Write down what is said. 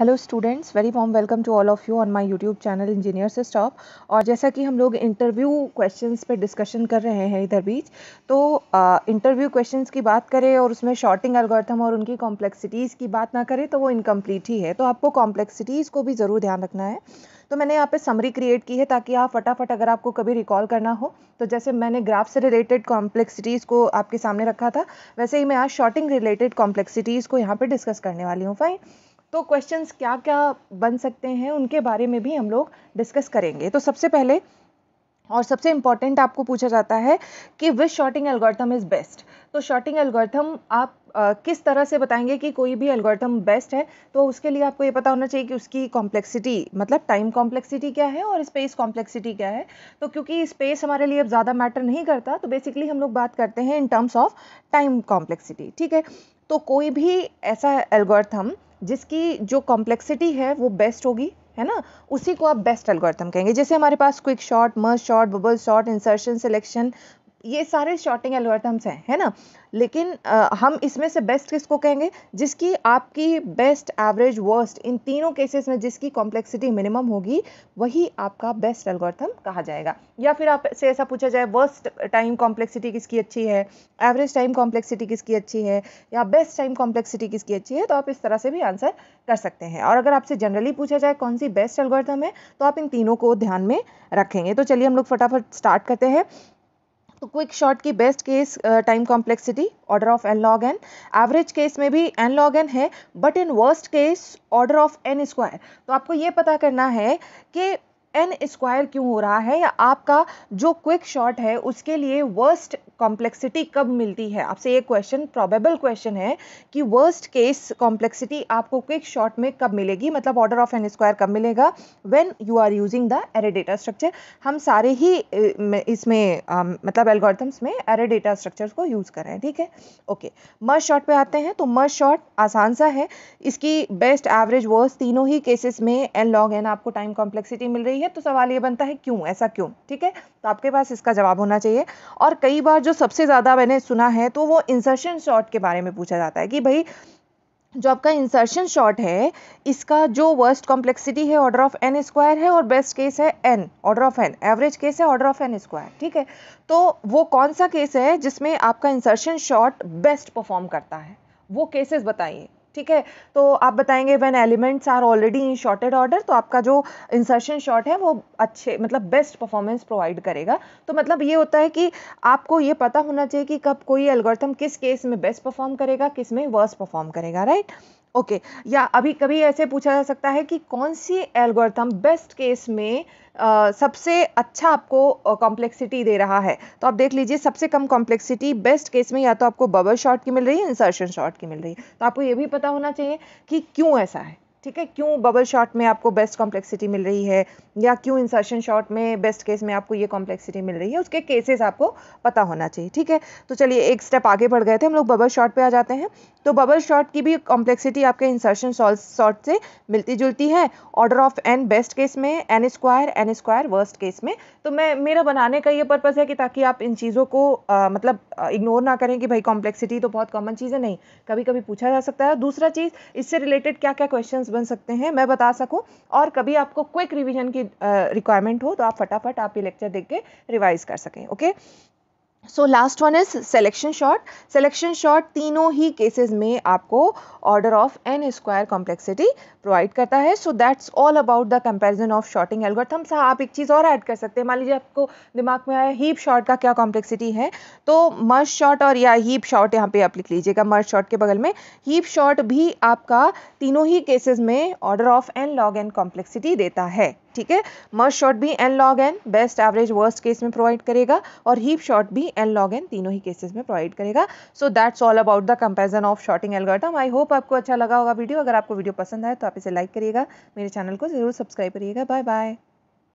Hello students very warm welcome to all of you on my YouTube channel engineers stop और जैसा कि हम लोग इंटरव्यू क्वेश्चंस पे डिस्कशन कर रहे हैं इधर बीच तो इंटरव्यू क्वेश्चंस की बात करें और उसमें शॉर्टिंग एल्गोरिथम और उनकी कॉम्प्लेक्सिटीज़ की बात ना करें तो वो इनकम्प्लीट ही है तो आपको कॉम्प्लेक्सिटीज़ को भी ज़रूर ध्यान रखना है तो मैंने यहाँ पे समरी क्रिएट की है ताकि आप फटाफट अगर आपको कभी रिकॉल करना हो तो जैसे मैंने ग्राफ से रिलेटेड कॉम्प्लेक्सिटीज़ को आपके सामने रखा था वैसे ही मैं आज शॉर्टिंग रिलेटेड कॉम्प्लेक्सिटीज़ को यहाँ पे डिस्कस करने वाली हूँ फाइन तो क्वेश्चंस क्या क्या बन सकते हैं उनके बारे में भी हम लोग डिस्कस करेंगे तो सबसे पहले और सबसे इम्पॉर्टेंट आपको पूछा जाता है कि which sorting algorithm is best तो शॉर्टिंग एल्गोरिथम आप आ, किस तरह से बताएंगे कि कोई भी एल्गोरिथम बेस्ट है तो उसके लिए आपको ये पता होना चाहिए कि उसकी कॉम्प्लेक्सिटी मतलब टाइम कॉम्प्लेक्सिटी क्या है और स्पेस कॉम्प्लेक्सिटी क्या है तो क्योंकि स्पेस हमारे लिए अब ज़्यादा मैटर नहीं करता तो बेसिकली हम लोग बात करते हैं in terms of time complexity ठीक है तो कोई भी ऐसा एल्गोरिथम जिसकी जो कॉम्प्लेक्सिटी है वो बेस्ट होगी है ना उसी को आप बेस्ट एल्गोरिथम कहेंगे जैसे हमारे पास quick sort merge sort bubble sort insertion selection ये सारे शॉर्टिंग एल्गोरिथम्स हैं है ना लेकिन आ, हम इसमें से बेस्ट किसको कहेंगे जिसकी आपकी बेस्ट एवरेज वर्स्ट इन तीनों केसेस में जिसकी कॉम्प्लेक्सिटी मिनिमम होगी वही आपका बेस्ट एल्गोरिथम कहा जाएगा या फिर आपसे ऐसा पूछा जाए वर्स्ट टाइम कॉम्प्लेक्सिटी किसकी अच्छी है एवरेज टाइम कॉम्प्लेक्सिटी किसकी अच्छी है या बेस्ट टाइम कॉम्प्लेक्सिटी किसकी अच्छी है तो आप इस तरह से भी आंसर कर सकते हैं और अगर आपसे जनरली पूछा जाए कौन सी बेस्ट एल्गोरिथम है तो आप इन तीनों को ध्यान में रखेंगे तो चलिए हम लोग फटाफट स्टार्ट करते हैं तो क्विक शॉट की best case time complexity order of n log n average case में भी एन लॉग एन है but in worst case order of n square तो आपको ये पता करना है कि एन स्क्वायर क्यों हो रहा है या आपका जो क्विक शॉट है उसके लिए वर्स्ट कॉम्प्लेक्सिटी कब मिलती है आपसे ये क्वेश्चन प्रॉबेबल क्वेश्चन है कि वर्स्ट केस कॉम्प्लेक्सिटी आपको क्विक शॉट में कब मिलेगी मतलब ऑर्डर ऑफ एन स्क्वायर कब मिलेगा when you are using the array data structure हम सारे ही इसमें मतलब एल्गोरिथम्स में एरे डेटा को यूज़ कर रहे हैं ठीक है ओके मर्ज शॉट पे आते हैं तो मर्ज शॉट आसान सा है इसकी बेस्ट एवरेज वर्स तीनों ही केसेस में एन लॉग एन आपको टाइम कॉम्प्लेक्सिटी मिल रही रही है तो सवाल ये बनता है क्यों ऐसा क्यों ठीक है तो आपके पास इसका जवाब होना चाहिए और कई बार जो सबसे ज़्यादा मैंने सुना है तो वो इंसर्शन शॉट के बारे में पूछा जाता है कि भाई जो आपका इंसर्शन शॉट है इसका जो वर्स्ट कॉम्प्लेक्सिटी है ऑर्डर ऑफ एन स्क्वायर है और बेस्ट केस है n order of n average case है ऑर्डर ऑफ एन स्क्वायर ठीक है तो वो कौन सा केस है जिसमें आपका इंसर्शन शॉट बेस्ट परफॉर्म करता है वो केसेस बताइए ठीक है तो आप बताएंगे when elements are already in sorted order तो आपका जो इंसर्शन शॉर्ट है वो अच्छे मतलब बेस्ट परफॉर्मेंस प्रोवाइड करेगा तो मतलब ये होता है कि आपको ये पता होना चाहिए कि कब कोई एल्गोरिथम किस केस में बेस्ट परफॉर्म करेगा किस में वर्स्ट परफॉर्म करेगा राइट ओके okay. या अभी कभी ऐसे पूछा जा सकता है कि कौन सी एल्गोरिथम बेस्ट केस में आ, सबसे अच्छा आपको कॉम्प्लेक्सिटी दे रहा है तो आप देख लीजिए सबसे कम कॉम्प्लेक्सिटी बेस्ट केस में या तो आपको बबल शॉट की मिल रही है इंसर्शन शॉट की मिल रही है तो आपको ये भी पता होना चाहिए कि क्यों ऐसा है ठीक है क्यों बबल शॉट में आपको बेस्ट कॉम्प्लेक्सिटी मिल रही है या क्यों इंसर्शन शॉट में बेस्ट केस में आपको ये कॉम्प्लेक्सिटी मिल रही है उसके केसेस आपको पता होना चाहिए ठीक है तो चलिए एक स्टेप आगे बढ़ गए थे हम लोग बबल शॉट पे आ जाते हैं तो बबल शॉट की भी कॉम्प्लेक्सिटी आपके इंसर्शन शॉट से मिलती जुलती है order of n best case में n square n square worst case में तो मैं मेरा बनाने का ये पर्पज़ है कि ताकि आप इन चीज़ों को आ, मतलब इग्नोर ना करें कि भाई कॉम्प्लेक्सिटी तो बहुत कॉमन चीज़ है नहीं कभी कभी पूछा जा सकता है दूसरा चीज़ इससे रिलेटेड क्या क्या क्वेश्चन बन सकते हैं मैं बता सकूं और कभी आपको क्विक रिवीजन की रिक्वायरमेंट हो तो आप फटाफट आप ये लेक्चर देख के रिवाइज कर सकें okay so last one is selection sort selection sort तीनों ही केसेस में आपको order of n square complexity provide करता है so that's all about the comparison of sorting algorithms हाँ आप एक चीज़ और ऐड कर सकते हैं मान लीजिए आपको दिमाग में आया हीप शॉट का क्या कॉम्प्लेक्सिटी है तो मर्ज शॉट और या हीप शॉट यहाँ पे आप लिख लीजिएगा मर्ज शॉट के बगल में हीप शॉट भी आपका तीनों ही केसेज में order of n log n complexity देता है ठीक है मर्ज शॉट भी n log n best average worst case में प्रोवाइड करेगा और हीप शॉट भी एन लॉग एन तीनों ही केसेस में प्रोवाइड करेगा so that's all about the comparison of sorting algorithm I hope आपको अच्छा लगा होगा वीडियो अगर आपको वीडियो पसंद आए तो आप इसे लाइक करिएगा मेरे चैनल को जरूर सब्सक्राइब करिएगा बाय बाय